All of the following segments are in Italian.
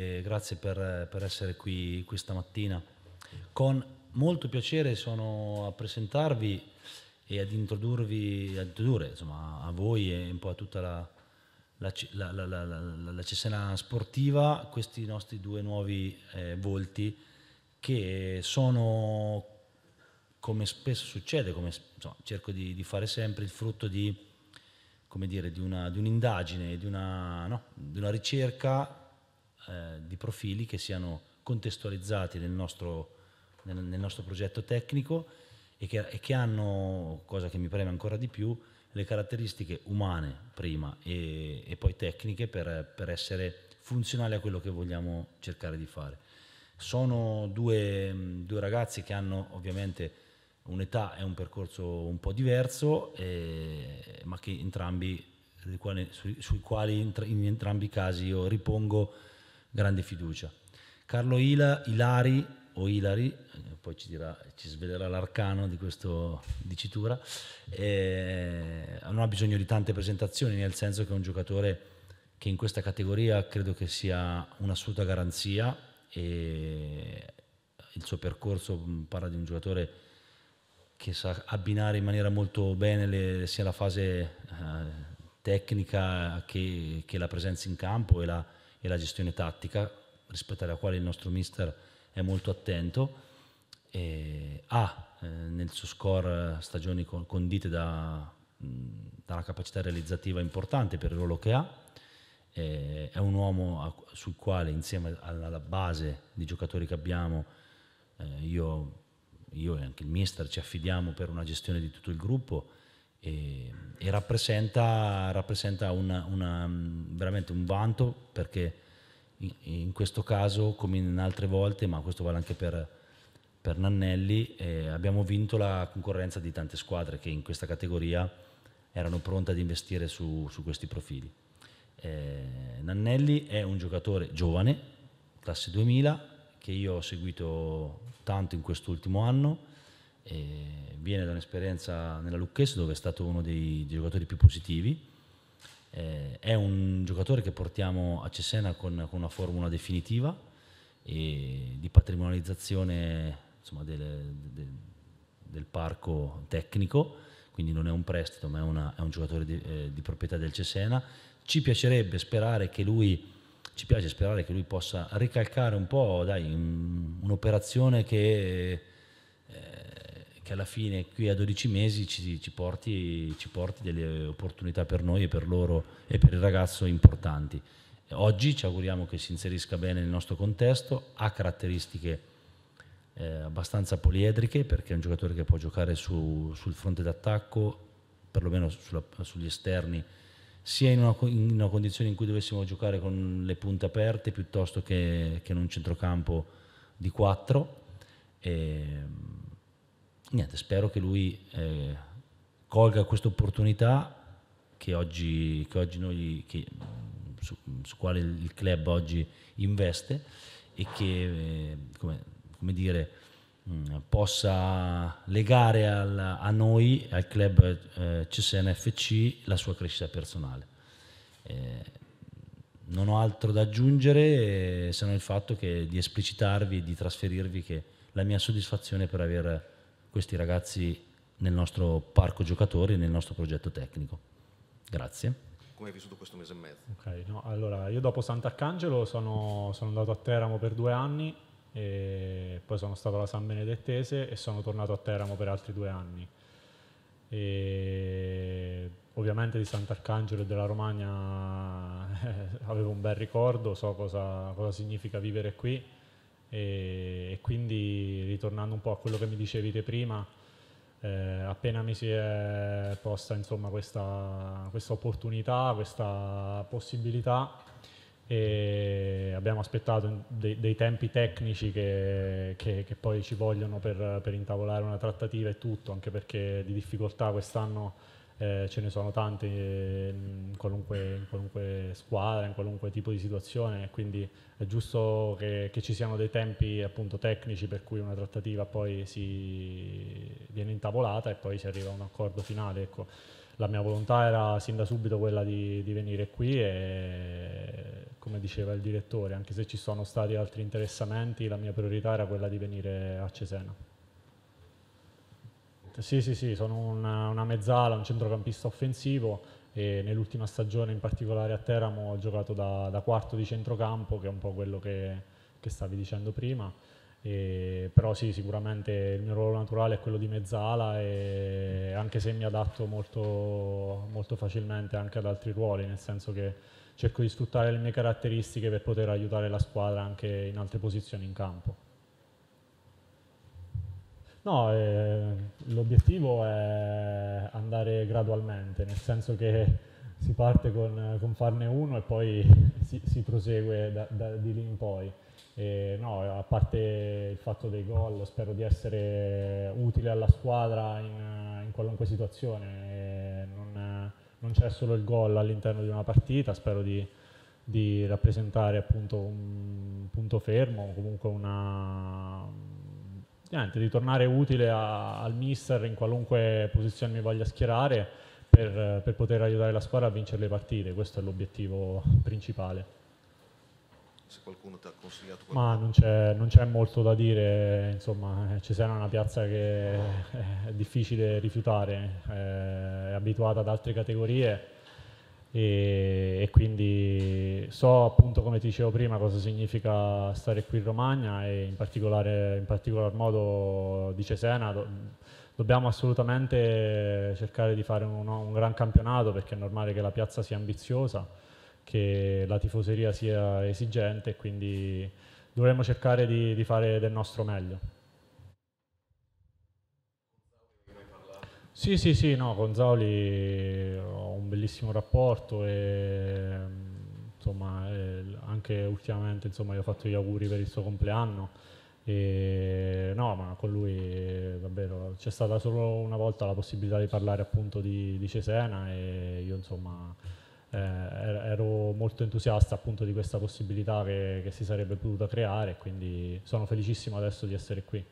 E grazie per, per, essere qui questa mattina. Con molto piacere sono a presentarvi e ad introdurvi, ad introdurre insomma, a voi e un po' a tutta la, la, la, la Cesena sportiva questi nostri due nuovi eh, volti che sono, come spesso succede, come insomma, cerco di, di, fare sempre, il frutto di, dire, di, una, di un'indagine, di una, no, di una ricerca eh, di profili che siano contestualizzati nel nostro, nel, nel nostro progetto tecnico e che, e che, hanno, cosa che mi preme ancora di più, le caratteristiche umane prima e, e poi tecniche per, per essere funzionali a quello che vogliamo cercare di fare. Sono due, due ragazzi che hanno ovviamente un'età e un percorso un po' diverso, eh, ma che entrambi, sui, sui quali in entrambi i casi io ripongo grande fiducia. Carlo Ila, Ilari, o Ilari, eh, poi ci, dirà, ci svelerà l'arcano di questa dicitura, eh, non ha bisogno di tante presentazioni, nel senso che è un giocatore che in questa categoria credo che sia un'assoluta garanzia e il suo percorso mm, parla di un giocatore che sa abbinare in maniera molto bene le, sia la fase eh, tecnica che, che la presenza in campo e la e la gestione tattica, rispetto alla quale il nostro mister è molto attento. E ha eh, nel suo score stagioni condite da, da, una capacità realizzativa importante per il ruolo che ha. E è un uomo a, sul quale, insieme alla, alla, base di giocatori che abbiamo, eh, io, io, e anche il mister ci affidiamo per una gestione di tutto il gruppo e, e rappresenta, rappresenta una, una, mm, veramente un vanto perché in, in, questo caso, come in altre volte, ma questo vale anche per, per Nannelli, eh, abbiamo vinto la concorrenza di tante squadre che in questa categoria erano pronte ad investire su, su questi profili. Eh, Nannelli è un giocatore giovane, classe 2000, che io ho seguito tanto in quest'ultimo anno e viene da un'esperienza nella Lucchese dove è stato uno dei giocatori più positivi. Eh, è un giocatore che portiamo a Cesena con, con una formula definitiva e di patrimonializzazione insomma, del, del, del, parco tecnico, quindi non è un prestito ma è, una, è un giocatore di, eh, di, proprietà del Cesena. Ci piacerebbe sperare che lui, ci piace sperare che lui possa ricalcare un po' dai, un, un'operazione che... Eh, che alla fine qui a 12 mesi ci, ci, porti, ci, porti, delle opportunità per noi e per loro e per il ragazzo importanti. Oggi ci auguriamo che si inserisca bene nel nostro contesto, ha caratteristiche eh, abbastanza poliedriche perché è un giocatore che può giocare su, sul fronte d'attacco, perlomeno sulla, sugli esterni, sia in una, in una, condizione in cui dovessimo giocare con le punte aperte piuttosto che, che in un centrocampo di 4. E, ehm, niente, spero che lui eh, colga questa opportunità che oggi, che oggi noi, che, su, su, quale il club oggi investe e che, eh, come, come, dire, mh, mm, possa legare al, a noi, al club eh, CSNFC, la sua crescita personale. Eh, non ho altro da aggiungere eh, se non il fatto che, di esplicitarvi e di trasferirvi che la mia soddisfazione per aver questi ragazzi nel nostro parco giocatori e nel nostro progetto tecnico. Grazie. Come hai vissuto questo mese e mezzo? Ok, no, allora io dopo Sant'Arcangelo sono, sono andato a Teramo per due anni e poi sono stato alla San Benedettese e sono tornato a Teramo per altri due anni. E ovviamente di Sant'Arcangelo e della Romagna avevo un bel ricordo, so cosa, cosa significa vivere qui e, e quindi ritornando un po' a quello che mi dicevi te prima, eh, appena mi si è posta insomma, questa, questa, opportunità, questa possibilità e abbiamo aspettato dei, dei tempi tecnici che, che, che, poi ci vogliono per, per, intavolare una trattativa e tutto, anche perché di difficoltà quest'anno eh, ce ne sono tante eh, in qualunque, in qualunque, squadra, in qualunque tipo di situazione, quindi è giusto che, che ci siano dei tempi appunto, tecnici per cui una trattativa poi si viene intavolata e poi si arriva a un accordo finale. Ecco. La mia volontà era sin da subito quella di, di venire qui e come diceva il direttore, anche se ci sono stati altri interessamenti, la mia priorità era quella di venire a Cesena. Sì, sì, sì, sono una, una mezzala, un centrocampista offensivo e nell'ultima stagione in particolare a Teramo ho giocato da, da quarto di centrocampo, che è un po' quello che, che stavi dicendo prima. E, però sì, sicuramente il mio ruolo naturale è quello di mezzala e anche se mi adatto molto, molto facilmente anche ad altri ruoli, nel senso che cerco di sfruttare le mie caratteristiche per poter aiutare la squadra anche in altre posizioni in campo. No, eh, l'obiettivo è andare gradualmente, nel senso che si parte con, con farne uno e poi si, si prosegue da, da, di lì in poi. E, no, a parte il fatto dei gol, spero di essere utile alla squadra in, in qualunque situazione. Non, non, c'è solo il gol all'interno di una partita, spero di, di rappresentare appunto un punto fermo, comunque una niente, di tornare utile a, al mister in qualunque posizione mi voglia schierare per, per poter aiutare la squadra a vincere le partite, questo è l'obiettivo principale se qualcuno ti ha consigliato qualcosa. Ma non c'è, molto da dire, insomma, eh, Cesena è una piazza che eh, è difficile rifiutare, eh, è abituata ad altre categorie e, e quindi so appunto appunto come ti dicevo prima cosa significa stare qui in Romagna e in, particolare, in particolar modo di Cesena. Do, dobbiamo assolutamente cercare di fare un, un gran campionato perché è normale che la piazza sia ambiziosa, che la tifoseria sia esigente quindi dovremmo cercare di, di fare del nostro meglio. Sì, sì, sì, no, con Zauli ho un bellissimo rapporto e insomma, eh, anche ultimamente insomma, gli ho fatto gli auguri per il suo compleanno. E, no, ma con lui davvero c'è stata solo una volta la possibilità di parlare appunto di, di Cesena e io insomma eh, er-, ero molto entusiasta appunto di questa possibilità che, che si sarebbe potuta creare e quindi sono felicissimo adesso di essere qui.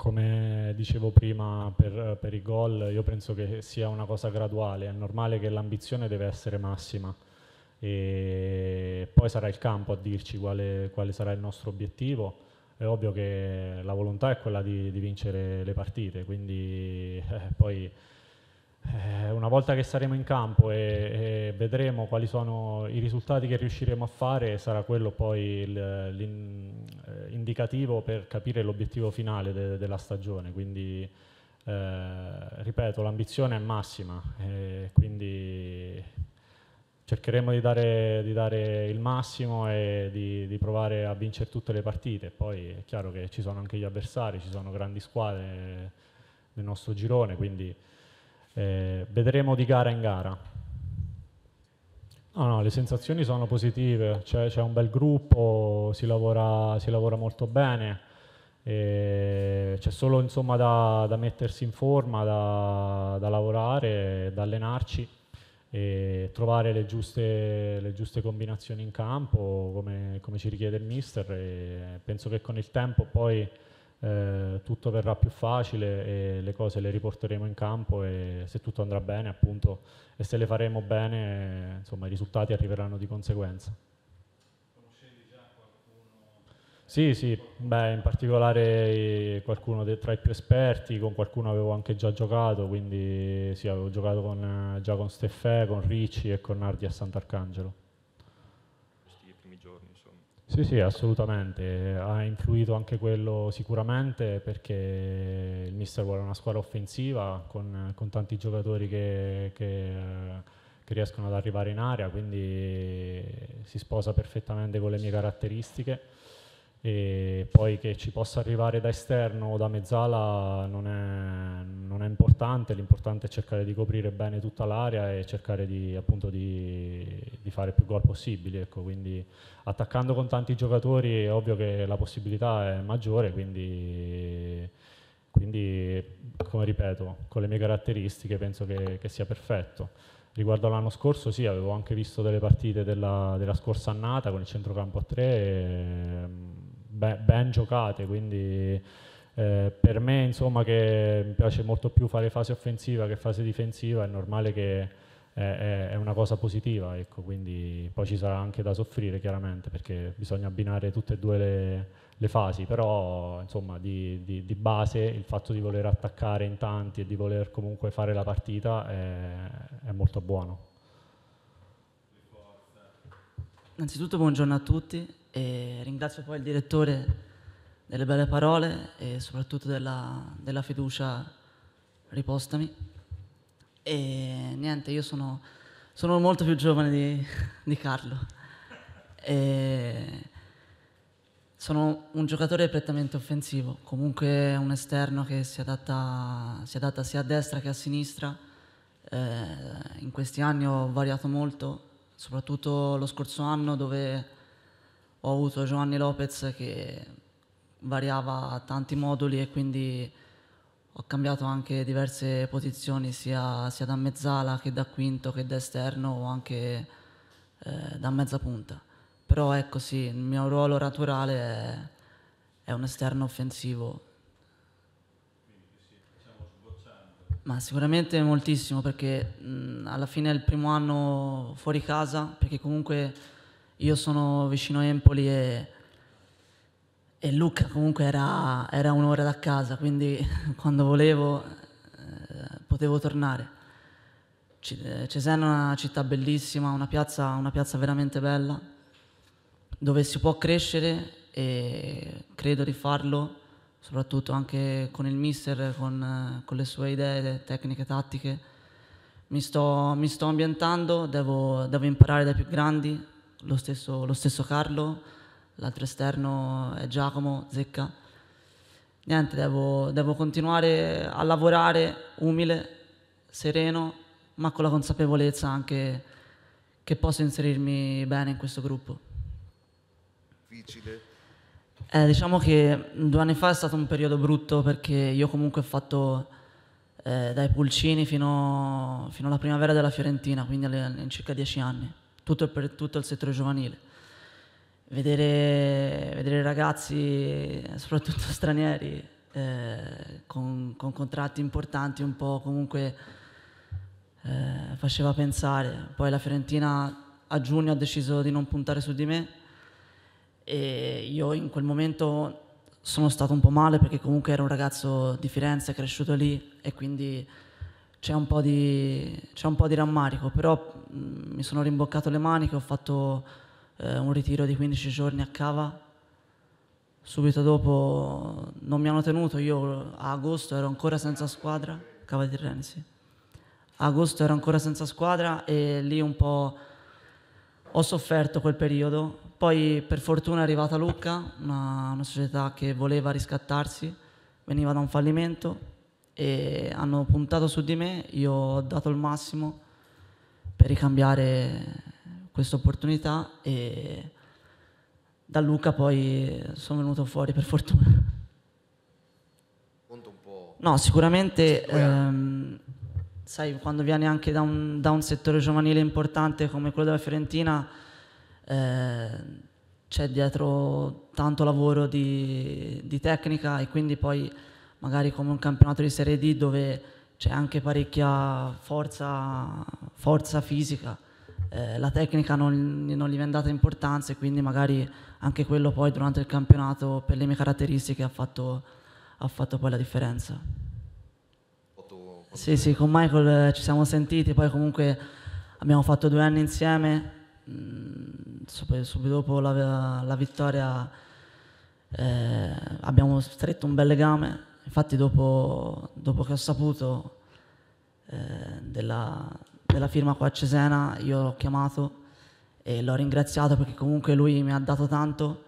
Come dicevo prima per, per i gol, io penso che sia una cosa graduale, è normale che l'ambizione deve essere massima e poi sarà il campo a dirci quale, quale sarà il nostro obiettivo. È ovvio che la volontà è quella di, di vincere le partite, quindi eh, poi eh, una volta che saremo in campo e, e, vedremo quali sono i risultati che riusciremo a fare, sarà quello poi l'indicativo eh, per capire l'obiettivo finale de, della stagione. Quindi, eh, ripeto, l'ambizione è massima, eh, quindi cercheremo di dare, di dare, il massimo e di, di, provare a vincere tutte le partite. Poi è chiaro che ci sono anche gli avversari, ci sono grandi squadre nel nostro girone, quindi eh, vedremo di gara in gara. No, no, le sensazioni sono positive, c'è, c'è un bel gruppo, si lavora, si lavora molto bene, eh, c'è solo insomma, da, da, mettersi in forma, da, da lavorare, da allenarci e trovare le giuste, le giuste, combinazioni in campo come, come ci richiede il mister e penso che con il tempo poi eh, tutto verrà più facile e le cose le riporteremo in campo e se tutto andrà bene appunto e se le faremo bene insomma i risultati arriveranno di conseguenza. Conoscevi già qualcuno? Sì, sì, beh, in particolare eh, qualcuno tra i più esperti, con qualcuno avevo anche già giocato, quindi sì, avevo giocato con, già con Steffè, con Ricci e con Nardi a Sant'Arcangelo. Sì, sì, assolutamente. Ha influito anche quello sicuramente perché il mister vuole una squadra offensiva con, con tanti giocatori che, che, che, riescono ad arrivare in area, quindi si sposa perfettamente con le mie caratteristiche e poi che ci possa arrivare da esterno o da mezzala non è, non è importante, l'importante è cercare di coprire bene tutta l'area e cercare di, appunto, di, di fare più gol possibili, ecco. quindi attaccando con tanti giocatori è ovvio che la possibilità è maggiore, quindi, quindi come ripeto, con le mie caratteristiche penso che, che sia perfetto. Riguardo all'anno scorso, sì, avevo anche visto delle partite della, della scorsa annata con il centrocampo a 3 ben, ben giocate, quindi eh, per me insomma che mi piace molto più fare fase offensiva che fase difensiva, è normale che eh, è, è una cosa positiva, ecco, quindi poi ci sarà anche da soffrire chiaramente perché bisogna abbinare tutte e due le, le fasi, però insomma di, di, di, base il fatto di voler attaccare in tanti e di voler comunque fare la partita è, è molto buono. Innanzitutto buongiorno a tutti, e ringrazio poi il direttore delle belle parole e soprattutto della, della fiducia ripostami. E niente, io sono, sono molto più giovane di, di Carlo. E sono un giocatore prettamente offensivo, comunque un esterno che si adatta, si adatta sia a destra che a sinistra. Eh, in questi anni ho variato molto, soprattutto lo scorso anno dove ho avuto Giovanni Lopez che variava a tanti moduli e quindi ho cambiato anche diverse posizioni sia, sia da mezzala che da quinto che da esterno o anche eh, da mezza punta. Però ecco sì, il mio ruolo naturale è, è un esterno offensivo. Ma sicuramente moltissimo perché mh, alla fine è il primo anno fuori casa perché comunque io sono vicino a Empoli e, e Lucca comunque era, era un'ora da casa, quindi quando volevo eh, potevo tornare. Eh, Cesena è una città bellissima, una piazza, una piazza veramente bella, dove si può crescere e credo di farlo, soprattutto anche con il mister, con, eh, con le sue idee, tecniche, tattiche. Mi sto, mi sto ambientando, devo, devo imparare dai più grandi, lo stesso, lo stesso Carlo, l'altro esterno è Giacomo Zecca. Niente, devo, devo continuare a lavorare umile, sereno, ma con la consapevolezza anche che posso inserirmi bene in questo gruppo. Difficile. Eh, diciamo che due anni fa è stato un periodo brutto perché io comunque ho fatto eh, dai pulcini fino, fino, alla primavera della Fiorentina, quindi all'incirca dieci anni tutto, per tutto il settore giovanile. Vedere, vedere ragazzi, soprattutto stranieri, eh, con, con, contratti importanti un po' comunque eh, faceva pensare. Poi la Fiorentina a giugno ha deciso di non puntare su di me e io in quel momento sono stato un po' male perché comunque ero un ragazzo di Firenze, cresciuto lì e quindi c'è un, po di, c'è un po' di rammarico, però mm, mi sono rimboccato le maniche, ho fatto eh, un ritiro di 15 giorni a Cava, subito dopo non mi hanno tenuto, io a agosto ero ancora senza squadra, Cava di Renzi, a agosto ero ancora senza squadra e lì un po' ho sofferto quel periodo, poi per fortuna è arrivata Lucca, una, una società che voleva riscattarsi, veniva da un fallimento, e hanno puntato su di me, io ho dato il massimo per ricambiare questa opportunità e da Luca poi sono venuto fuori per fortuna. No, sicuramente ehm, sai, quando vieni anche da un, da un, settore giovanile importante come quello della Fiorentina eh, c'è dietro tanto lavoro di, di tecnica e quindi poi magari come un campionato di Serie D dove c'è anche parecchia forza, forza fisica, eh, la tecnica non, non gli viene data importanza e quindi magari anche quello poi durante il campionato per le mie caratteristiche ha fatto, ha fatto poi la differenza. Sì, sì, con Michael eh, ci siamo sentiti, poi comunque abbiamo fatto due anni insieme, mm, subito dopo la, la vittoria eh, abbiamo stretto un bel legame Infatti dopo, dopo che ho saputo eh, della, della firma qua a Cesena, io l'ho chiamato e l'ho ringraziato perché comunque lui mi ha dato tanto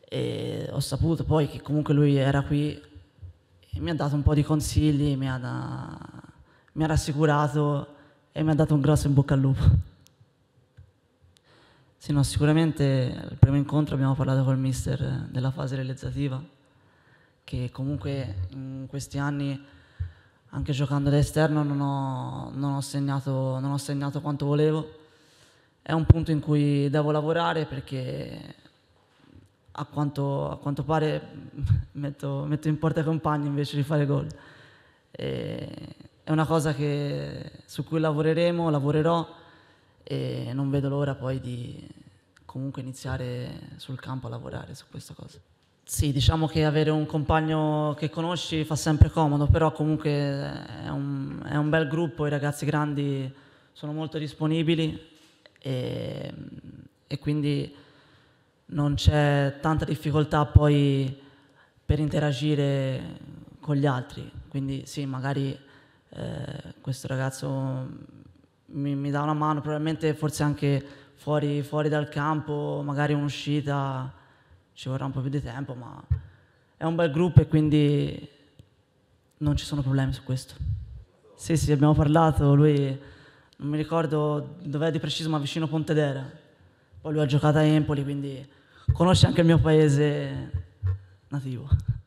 e ho saputo poi che comunque lui era qui e mi ha dato un po' di consigli, mi ha, da... mi ha rassicurato e mi ha dato un grosso in bocca al lupo. Sì, no, sicuramente al primo incontro abbiamo parlato col mister della fase realizzativa che comunque in questi anni, anche giocando all'esterno non ho, non, ho segnato, non ho segnato quanto volevo. È un punto in cui devo lavorare perché a quanto, a quanto, pare metto, metto, in porta compagni invece di fare gol. E è una cosa che, su cui lavoreremo, lavorerò e non vedo l'ora poi di comunque iniziare sul campo a lavorare su questa cosa. Sì, diciamo che avere un compagno che conosci fa sempre comodo, però comunque è un, è un bel gruppo, i ragazzi grandi sono molto disponibili e, e quindi non c'è tanta difficoltà poi per interagire con gli altri. Quindi sì, magari eh, questo ragazzo mi, mi, dà una mano, probabilmente forse anche fuori, fuori dal campo, magari un'uscita ci vorrà un po' più di tempo, ma è un bel gruppo e quindi non ci sono problemi su questo. Sì, sì, abbiamo parlato, lui non mi ricordo dov'è di preciso, ma vicino Pontedera. Poi lui ha giocato a Empoli, quindi conosce anche il mio paese nativo.